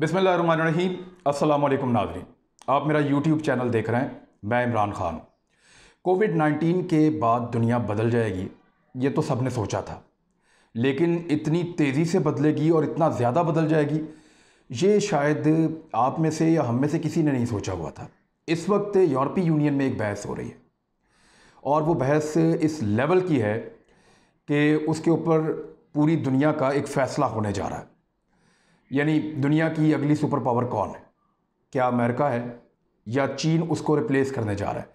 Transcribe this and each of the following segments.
बिसमीम अल्लाम नाजरीन आप मेरा यूट्यूब चैनल देख रहे हैं मैं इमरान ख़ान कोविड नाइन्टीन के बाद दुनिया बदल जाएगी ये तो सब ने सोचा था लेकिन इतनी तेज़ी से बदलेगी और इतना ज़्यादा बदल जाएगी ये शायद आप में से या हम में से किसी ने नहीं सोचा हुआ था इस वक्त यूरोपीय यूनियन में एक बहस हो रही है और वो बहस इस लेवल की है कि उसके ऊपर पूरी दुनिया का एक फ़ैसला होने जा रहा है यानी दुनिया की अगली सुपर पावर कौन है क्या अमेरिका है या चीन उसको रिप्लेस करने जा रहा है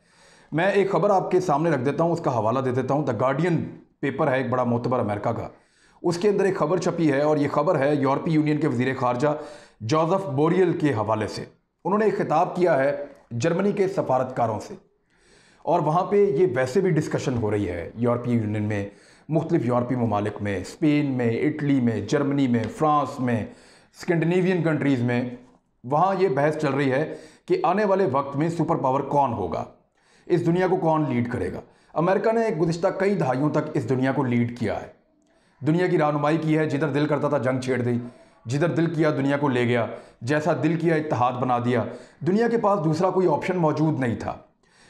मैं एक ख़बर आपके सामने रख देता हूँ उसका हवाला दे देता हूँ द गार्डियन पेपर है एक बड़ा मोतबर अमेरिका का उसके अंदर एक खबर छपी है और ये खबर है यूरोपीय यूनियन के वजीर खारजा जोजफ़ बोरियल के हवाले से उन्होंने एक खिताब किया है जर्मनी के सफारतकारों से और वहाँ पे ये वैसे भी डिस्कशन हो रही है यूरोपीय यूनियन में मुख्तलिफ यूरोपीय ममालिक में स्पेन में इटली में जर्मनी में फ्रांस में स्कैंडिनेवियन कंट्रीज़ में वहाँ ये बहस चल रही है कि आने वाले वक्त में सुपर पावर कौन होगा इस दुनिया को कौन लीड करेगा अमेरिका ने गुज्तर कई दहाइयों तक इस दुनिया को लीड किया है दुनिया की रहनुमाई की है जिधर दिल करता था जंग छेड़ दी जिधर दिल किया दुनिया को ले गया जैसा दिल किया इतिहाद बना दिया दुनिया के पास दूसरा कोई ऑप्शन मौजूद नहीं था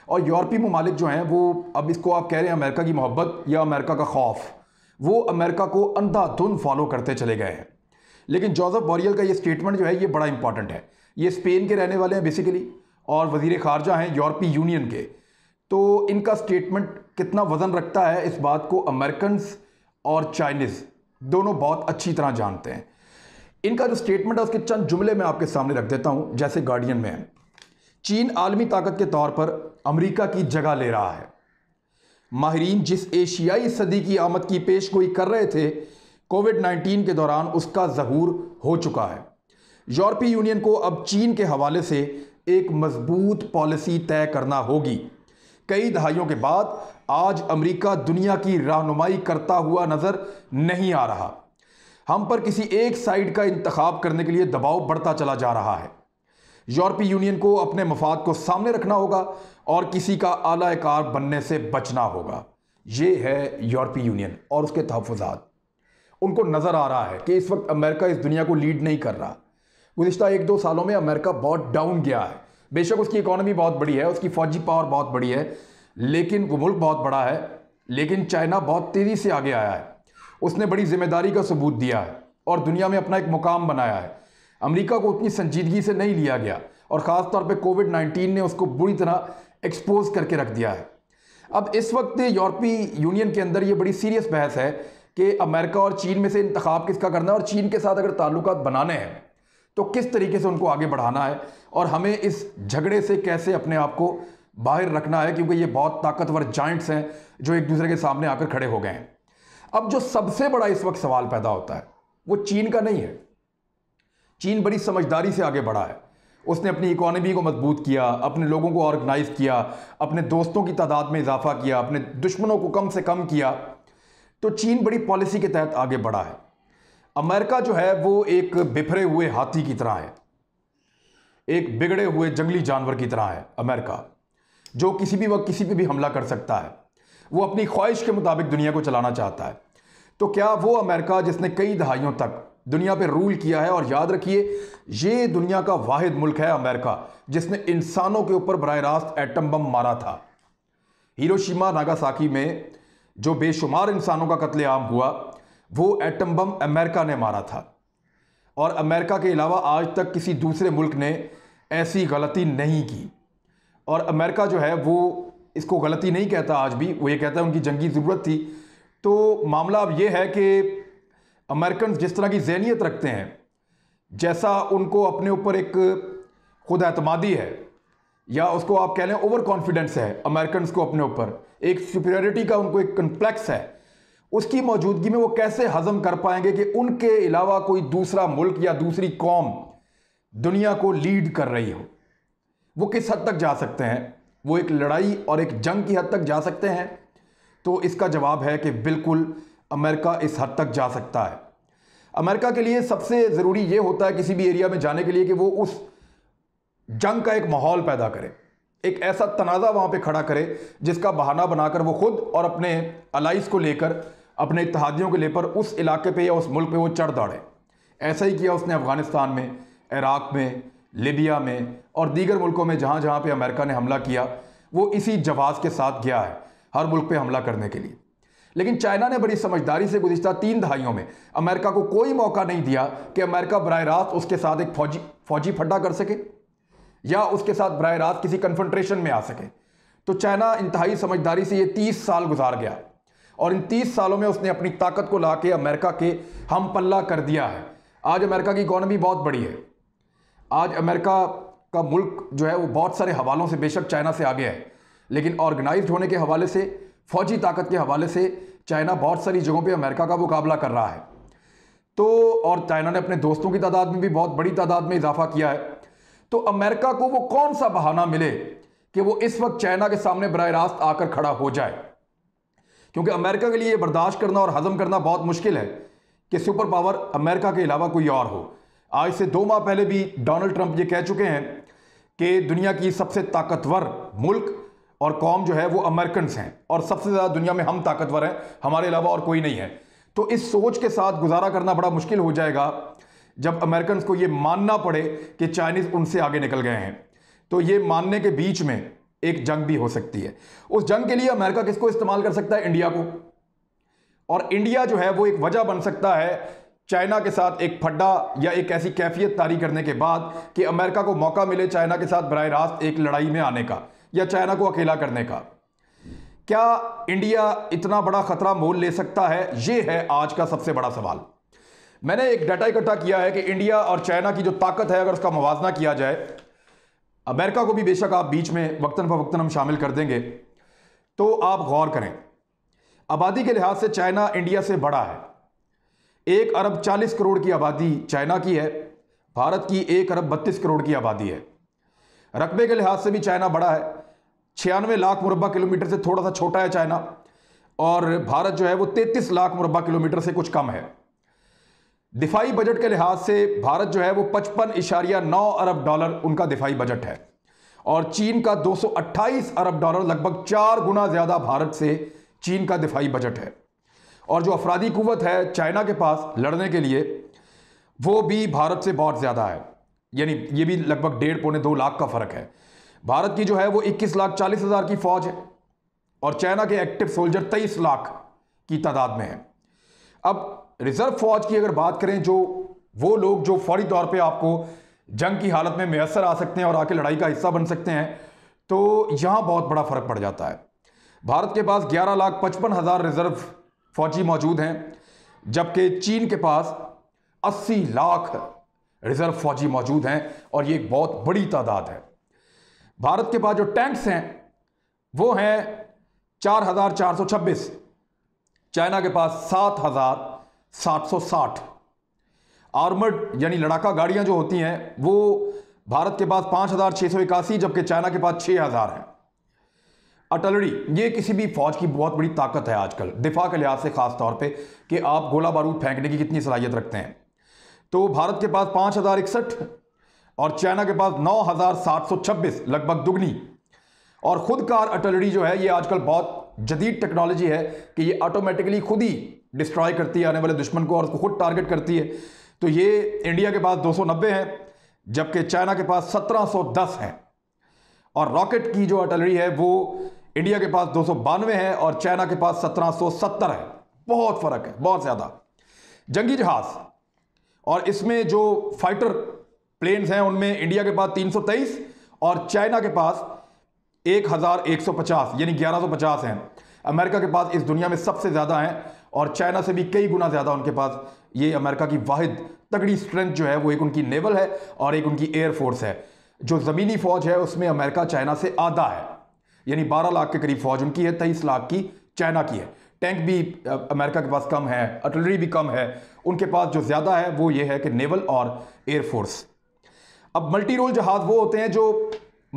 और यूरोपीय ममालिक जो हैं वो अब इसको आप कह रहे हैं अमेरिका की मोहब्बत या अमेरिका का खौफ वो अमेरिका को अंधाधुंध फॉलो करते चले गए हैं लेकिन जोसेफ बोरियल का ये स्टेटमेंट जो है ये बड़ा इंपॉर्टेंट है ये स्पेन के रहने वाले हैं बेसिकली और वजीर खारजा हैं यूरोपीय यूनियन के तो इनका स्टेटमेंट कितना वज़न रखता है इस बात को अमेरिकन और चाइनीज़ दोनों बहुत अच्छी तरह जानते हैं इनका जो स्टेटमेंट है उसके चंद जुमले मैं आपके सामने रख देता हूँ जैसे गार्डियन में चीन आलमी ताकत के तौर पर अमेरिका की जगह ले रहा है माहरीन जिस एशियाई सदी की आमद की पेश गोई कर रहे थे कोविड 19 के दौरान उसका जहूर हो चुका है यूरोपीय यूनियन को अब चीन के हवाले से एक मजबूत पॉलिसी तय करना होगी कई दहाइयों के बाद आज अमेरिका दुनिया की रहनुमाई करता हुआ नज़र नहीं आ रहा हम पर किसी एक साइड का इंतखब करने के लिए दबाव बढ़ता चला जा रहा है यूरोपीय यूनियन को अपने मफाद को सामने रखना होगा और किसी का आलाकार बनने से बचना होगा ये है यूरोपीय यूनियन और उसके तहफात उनको नज़र आ रहा है कि इस वक्त अमेरिका इस दुनिया को लीड नहीं कर रहा गुजशत एक दो सालों में अमेरिका बहुत डाउन गया है बेशक उसकी इकोनॉमी बहुत बड़ी है उसकी फौजी पावर बहुत बड़ी है लेकिन वो मुल्क बहुत बड़ा है लेकिन चाइना बहुत तेज़ी से आगे आया है उसने बड़ी जिम्मेदारी का सबूत दिया है और दुनिया में अपना एक मुकाम बनाया है अमेरिका को उतनी संजीदगी से नहीं लिया गया और ख़ासतौर पर कोविड नाइन्टीन ने उसको बुरी तरह एक्सपोज करके रख दिया है अब इस वक्त यूरोपीय यूनियन के अंदर ये बड़ी सीरियस बहस है कि अमेरिका और चीन में से इंतखा किसका करना है और चीन के साथ अगर ताल्लुक बनाने हैं तो किस तरीके से उनको आगे बढ़ाना है और हमें इस झगड़े से कैसे अपने आप को बाहर रखना है क्योंकि ये बहुत ताकतवर जॉइंट्स हैं जो एक दूसरे के सामने आकर खड़े हो गए हैं अब जो सबसे बड़ा इस वक्त सवाल पैदा होता है वो चीन का नहीं है चीन बड़ी समझदारी से आगे बढ़ा है उसने अपनी इकोनॉमी को मजबूत किया अपने लोगों को ऑर्गेनाइज किया अपने दोस्तों की तादाद में इजाफा किया अपने दुश्मनों को कम से कम किया तो चीन बड़ी पॉलिसी के तहत आगे बढ़ा है अमेरिका जो है वो एक बिफरे हुए हाथी की तरह है एक बिगड़े हुए जंगली जानवर की तरह है अमेरिका जो किसी भी वक्त किसी पे भी हमला कर सकता है वो अपनी ख्वाहिश के मुताबिक दुनिया को चलाना चाहता है तो क्या वो अमेरिका जिसने कई दहाइयों तक दुनिया पे रूल किया है और याद रखिए ये दुनिया का वाहिद मुल्क है अमेरिका जिसने इंसानों के ऊपर बरह रास्त एटम बम मारा था हिरोशिमा नागासाकी में जो बेशुमार इंसानों का कत्लेआम हुआ वो एटम बम अमेरिका ने मारा था और अमेरिका के अलावा आज तक किसी दूसरे मुल्क ने ऐसी गलती नहीं की और अमेरिका जो है वो इसको गलती नहीं कहता आज भी वो ये कहता है उनकी जंगी ज़रूरत थी तो मामला अब ये है कि अमेरिकन जिस तरह की जहनीत रखते हैं जैसा उनको अपने ऊपर एक खुद एतमादी है या उसको आप कह लें ओवर कॉन्फिडेंस है अमेरिकन को अपने ऊपर एक सुपेरियरिटी का उनको एक कंप्लेक्स है उसकी मौजूदगी में वो कैसे हजम कर पाएंगे कि उनके अलावा कोई दूसरा मुल्क या दूसरी कौम दुनिया को लीड कर रही हो वो किस हद तक जा सकते हैं वो एक लड़ाई और एक जंग की हद तक जा सकते हैं तो इसका जवाब है कि बिल्कुल अमेरिका इस हद तक जा सकता है अमेरिका के लिए सबसे ज़रूरी ये होता है किसी भी एरिया में जाने के लिए कि वो उस जंग का एक माहौल पैदा करे एक ऐसा तनाज़ा वहाँ पे खड़ा करे जिसका बहाना बनाकर वो खुद और अपने अलाइस को लेकर अपने इतिहादियों को लेकर उस इलाके पे या उस मुल्क पे वो चढ़ दाड़े ऐसा ही किया उसने अफ़गानिस्तान में इराक़ में लिबिया में और दीगर मुल्कों में जहाँ जहाँ पर अमेरिका ने हमला किया वो इसी जवाज़ के साथ गया है हर मुल्क पर हमला करने के लिए लेकिन चाइना ने बड़ी समझदारी से गुजशत तीन दहाइयों में अमेरिका को कोई मौका नहीं दिया कि अमेरिका बर रास्त उसके साथ एक फौजी फौजी फड्डा कर सके या उसके साथ बर रात किसी कन्फंट्रेशन में आ सके तो चाइना इंतहाई समझदारी से ये तीस साल गुजार गया और इन तीस सालों में उसने अपनी ताकत को ला के अमेरिका के हम पल्ला कर दिया है आज अमेरिका की इकॉनमी बहुत बड़ी है आज अमेरिका का मुल्क जो है वो बहुत सारे हवालों से बेशक चाइना से आगे है लेकिन ऑर्गेनाइज होने के हवाले से फौजी ताकत के हवाले से चाइना बहुत सारी जगहों पे अमेरिका का मुकाबला कर रहा है तो और चाइना ने अपने दोस्तों की तादाद में भी बहुत बड़ी तादाद में इजाफा किया है तो अमेरिका को वो कौन सा बहाना मिले कि वो इस वक्त चाइना के सामने बरह रास्त आकर खड़ा हो जाए क्योंकि अमेरिका के लिए ये बर्दाश्त करना और हजम करना बहुत मुश्किल है कि सुपर पावर अमेरिका के अलावा कोई और हो आज से दो माह पहले भी डोनाल्ड ट्रंप ये कह चुके हैं कि दुनिया की सबसे ताकतवर मुल्क और कौम जो है वो अमेरिकन हैं और सबसे ज़्यादा दुनिया में हम ताकतवर हैं हमारे अलावा और कोई नहीं है तो इस सोच के साथ गुजारा करना बड़ा मुश्किल हो जाएगा जब अमेरिकन को ये मानना पड़े कि चाइनीज़ उनसे आगे निकल गए हैं तो ये मानने के बीच में एक जंग भी हो सकती है उस जंग के लिए अमेरिका किसको इस्तेमाल कर सकता है इंडिया को और इंडिया जो है वो एक वजह बन सकता है चाइना के साथ एक फड्डा या एक ऐसी कैफियत तारी करने के बाद कि अमेरिका को मौका मिले चाइना के साथ बरह रास्त एक लड़ाई में आने का या चाइना को अकेला करने का क्या इंडिया इतना बड़ा खतरा मोल ले सकता है यह है आज का सबसे बड़ा सवाल मैंने एक डाटा इकट्ठा किया है कि इंडिया और चाइना की जो ताकत है अगर उसका मुवजना किया जाए अमेरिका को भी बेशक आप बीच में वक्तन फवक्ता हम शामिल कर देंगे तो आप गौर करें आबादी के लिहाज से चाइना इंडिया से बड़ा है एक अरब चालीस करोड़ की आबादी चाइना की है भारत की एक अरब बत्तीस करोड़ की आबादी है रकबे के लिहाज से भी चाइना बड़ा है छियानवे लाख मुरबा किलोमीटर से थोड़ा सा छोटा है चाइना और भारत जो है वो तैंतीस लाख मुरबा किलोमीटर से कुछ कम है दिफाई बजट के लिहाज से भारत जो है वो पचपन इशारिया नौ अरब डॉलर उनका दिफाई बजट है और चीन का 228 अरब डॉलर लगभग चार गुना ज़्यादा भारत से चीन का दिफाई बजट है और जो अफराधी कुवत है चाइना के पास लड़ने के लिए वो भी भारत से बहुत ज़्यादा है यानी ये भी लगभग डेढ़ पौने दो लाख का फ़र्क है भारत की जो है वो इक्कीस लाख चालीस हज़ार की फ़ौज है और चाइना के एक्टिव सोल्जर तेईस लाख की तादाद में है अब रिजर्व फौज की अगर बात करें जो वो लोग जो फौरी तौर पे आपको जंग की हालत में मैसर आ सकते हैं और आके लड़ाई का हिस्सा बन सकते हैं तो यहाँ बहुत बड़ा फर्क पड़ जाता है भारत के पास ग्यारह लाख पचपन हज़ार रिजर्व फौजी मौजूद हैं जबकि चीन के पास अस्सी लाख रिजर्व फौजी मौजूद हैं और ये एक बहुत बड़ी तादाद है भारत के पास जो टैंक्स हैं वो हैं चार हज़ार चार सौ छब्बीस चाइना के पास सात हज़ार 760 आर्मर्ड यानी लड़ाका गाड़ियां जो होती हैं वो भारत के पास पाँच हज़ार छः सौ इक्यासी जबकि चाइना के पास छः हज़ार है अटलड़ी ये किसी भी फौज की बहुत बड़ी ताकत है आजकल दिफा के लिहाज से खास तौर पे कि आप गोला बारूद फेंकने की कितनी सलाहियत रखते हैं तो भारत के पास पाँच हज़ार इकसठ और चाइना के पास नौ हज़ार सात सौ छब्बीस लगभग दुगनी और खुदकार अटलड़ी जो है ये आजकल बहुत जदीद टेक्नोलॉजी है कि ये ऑटोमेटिकली खुद ही डिस्ट्रॉय करती है आने वाले दुश्मन को और उसको खुद टारगेट करती है तो ये इंडिया के पास 290 है जबकि चाइना के पास 1710 है और रॉकेट की जो अटलरी है वो इंडिया के पास दो है और चाइना के पास सत्तर है बहुत फ़र्क है बहुत ज़्यादा जंगी जहाज और इसमें जो फाइटर प्लेन्स हैं उनमें इंडिया के पास 323 और चाइना के पास 1150 यानी 1150 हैं अमेरिका के पास इस दुनिया में सबसे ज़्यादा हैं और चाइना से भी कई गुना ज़्यादा उनके पास ये अमेरिका की वाहिद तगड़ी स्ट्रेंथ जो है वो एक उनकी नेवल है और एक उनकी एयरफोर्स है जो ज़मीनी फ़ौज है उसमें अमेरिका चाइना से आधा है यानी 12 लाख के करीब फ़ौज उनकी है तेईस लाख की चाइना की है टैंक भी अमेरिका के पास कम है अटलरी भी कम है उनके पास जो ज़्यादा है वो ये है कि नेवल और एयरफोर्स अब मल्टी रोल जहाज़ वो होते हैं जो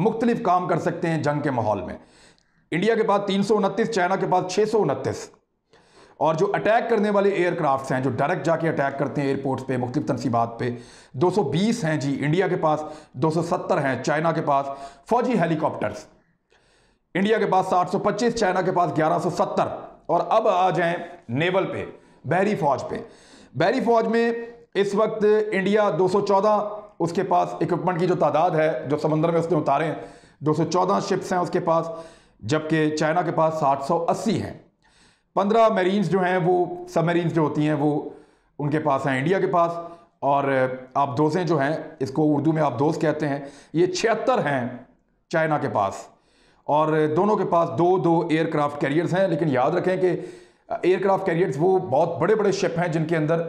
मुख्तलिफ काम कर सकते हैं जंग के माहौल में इंडिया के पास तीन चाइना के पास छः और जो अटैक करने वाले एयरक्राफ्ट हैं जो डायरेक्ट जाके अटैक करते हैं एयरपोर्ट्स पे मुख्तु तनसीबात पे 220 हैं जी इंडिया के पास 270 हैं चाइना के पास फौजी हेलीकॉप्टर्स इंडिया के पास 725 चाइना के पास 1170 और अब आ जाएं नेवल पे बहरी फौज पे बहरी फौज में इस वक्त इंडिया 214 उसके पास इक्विपमेंट की जो तादाद है जो समंदर में उसने उतारे हैं दो शिप्स हैं उसके पास जबकि चाइना के पास 780 हैं 15 मेरीन्स जो हैं वो सब मेरीन्स जो होती हैं वो उनके पास हैं इंडिया के पास और आप दोजें जो हैं इसको उर्दू में आप दोस्त कहते हैं ये छिहत्तर हैं चाइना के पास और दोनों के पास दो दो एयरक्राफ्ट कैरियर्स हैं लेकिन याद रखें कि एयरक्राफ्ट कैरियर्स वो बहुत बड़े बड़े शिप हैं जिनके अंदर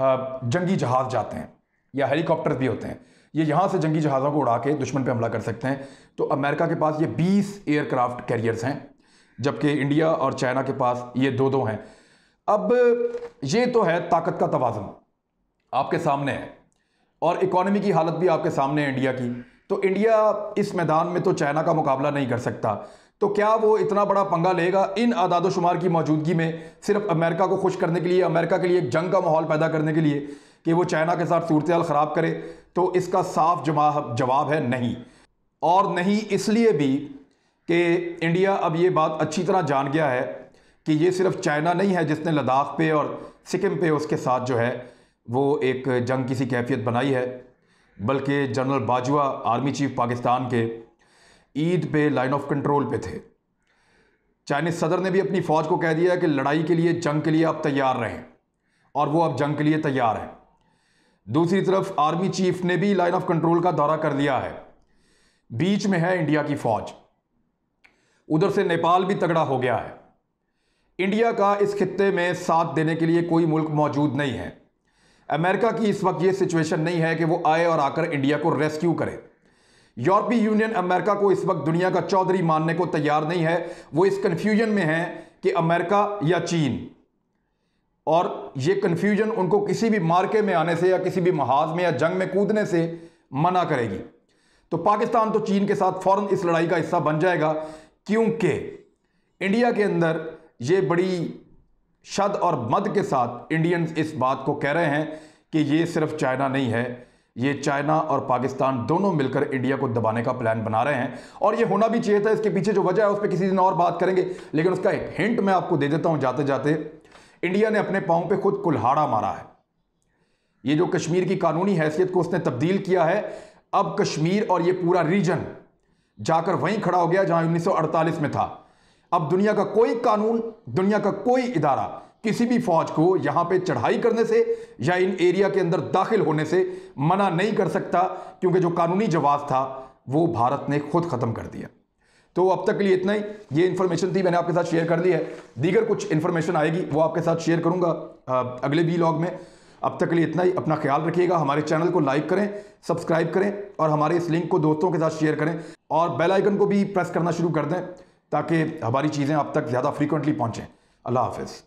जंगी जहाज़ जाते हैं या हेलीकॉप्टर भी होते हैं ये यहाँ से जंगी जहाज़ों को उड़ा के दुश्मन पर हमला कर सकते हैं तो अमेरिका के पास ये बीस एयरक्राफ्ट कैरियर्स हैं जबकि इंडिया और चाइना के पास ये दो दो हैं अब ये तो है ताकत का तोज़न आपके सामने है और इकॉनमी की हालत भी आपके सामने है इंडिया की तो इंडिया इस मैदान में तो चाइना का मुकाबला नहीं कर सकता तो क्या वो इतना बड़ा पंगा लेगा इन आदादोशुमार की मौजूदगी में सिर्फ अमेरिका को खुश करने के लिए अमेरिका के लिए एक जंग का माहौल पैदा करने के लिए कि वो चाइना के साथ सूरत ख़राब करे तो इसका साफ जवाब है नहीं और नहीं इसलिए भी कि इंडिया अब ये बात अच्छी तरह जान गया है कि ये सिर्फ चाइना नहीं है जिसने लद्दाख पे और सिक्किम पे उसके साथ जो है वो एक जंग की सी कैफियत बनाई है बल्कि general Bajwa army chief Pakistan के ईद पे लाइन ऑफ कंट्रोल पे थे चाइनीज सदर ने भी अपनी फ़ौज को कह दिया कि लड़ाई के लिए जंग के लिए आप तैयार रहें और वो अब जंग के लिए तैयार हैं दूसरी तरफ आर्मी चीफ ने भी लाइन ऑफ कंट्रोल का दौरा कर लिया है बीच में है इंडिया की फौज उधर से नेपाल भी तगड़ा हो गया है इंडिया का इस खत्े में साथ देने के लिए कोई मुल्क मौजूद नहीं है अमेरिका की इस वक्त ये सिचुएशन नहीं है कि वो आए और आकर इंडिया को रेस्क्यू करे यूरोपीय यूनियन अमेरिका को इस वक्त दुनिया का चौधरी मानने को तैयार नहीं है वो इस कन्फ्यूजन में है कि अमेरिका या चीन और ये कन्फ्यूजन उनको किसी भी मार्के में आने से या किसी भी महाज में या जंग में कूदने से मना करेगी तो पाकिस्तान तो चीन के साथ फ़ौर इस लड़ाई का हिस्सा बन जाएगा क्योंकि इंडिया के अंदर ये बड़ी शद और मद के साथ इंडियंस इस बात को कह रहे हैं कि ये सिर्फ चाइना नहीं है ये चाइना और पाकिस्तान दोनों मिलकर इंडिया को दबाने का प्लान बना रहे हैं और ये होना भी चाहिए था इसके पीछे जो वजह है उस पर किसी दिन और बात करेंगे लेकिन उसका एक हिंट मैं आपको दे देता हूँ जाते जाते इंडिया ने अपने पाँव पे खुद कुल्हाड़ा मारा है ये जो कश्मीर की कानूनी हैसियत को उसने तब्दील किया है अब कश्मीर और ये पूरा रीजन जाकर वहीं खड़ा हो गया जहां 1948 में था अब दुनिया का कोई कानून दुनिया का कोई इदारा किसी भी फौज को यहां पे चढ़ाई करने से या इन एरिया के अंदर दाखिल होने से मना नहीं कर सकता क्योंकि जो कानूनी जवाब था वो भारत ने खुद खत्म कर दिया तो अब तक के लिए इतना ही ये इन्फॉर्मेशन थी मैंने आपके साथ शेयर कर ली है दीगर कुछ इन्फॉर्मेशन आएगी वो आपके साथ शेयर करूंगा अगले बी लॉग में अब तक के लिए इतना ही अपना ख्याल रखिएगा हमारे चैनल को लाइक करें सब्सक्राइब करें और हमारे इस लिंक को दोस्तों के साथ शेयर करें और बेल आइकन को भी प्रेस करना शुरू कर दें ताकि हमारी चीज़ें आप तक ज़्यादा फ्रीक्वेंटली पहुँचें अल्लाह हाफिज़